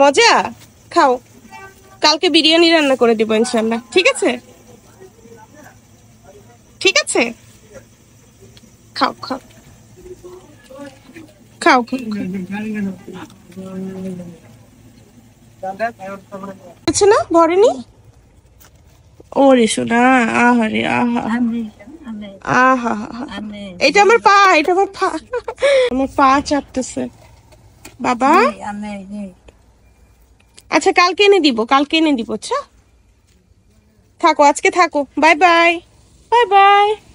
মজা খাও কালকে বিরিয়ানি রান্না করে দিব ইনশাল্লাহ ঠিক আছে ঠিক আছে খাও খাও খাও আছে না ভরেনি ওরে সোনা আহারে আহা আহা এটা আমার পা এটা আমার পা আমার পা চাপতেছে বাবা আচ্ছা কালকে এনে দিব কালকে এনে দিব আচ্ছা থাকো আজকে থাকো বাই বাই বাই বাই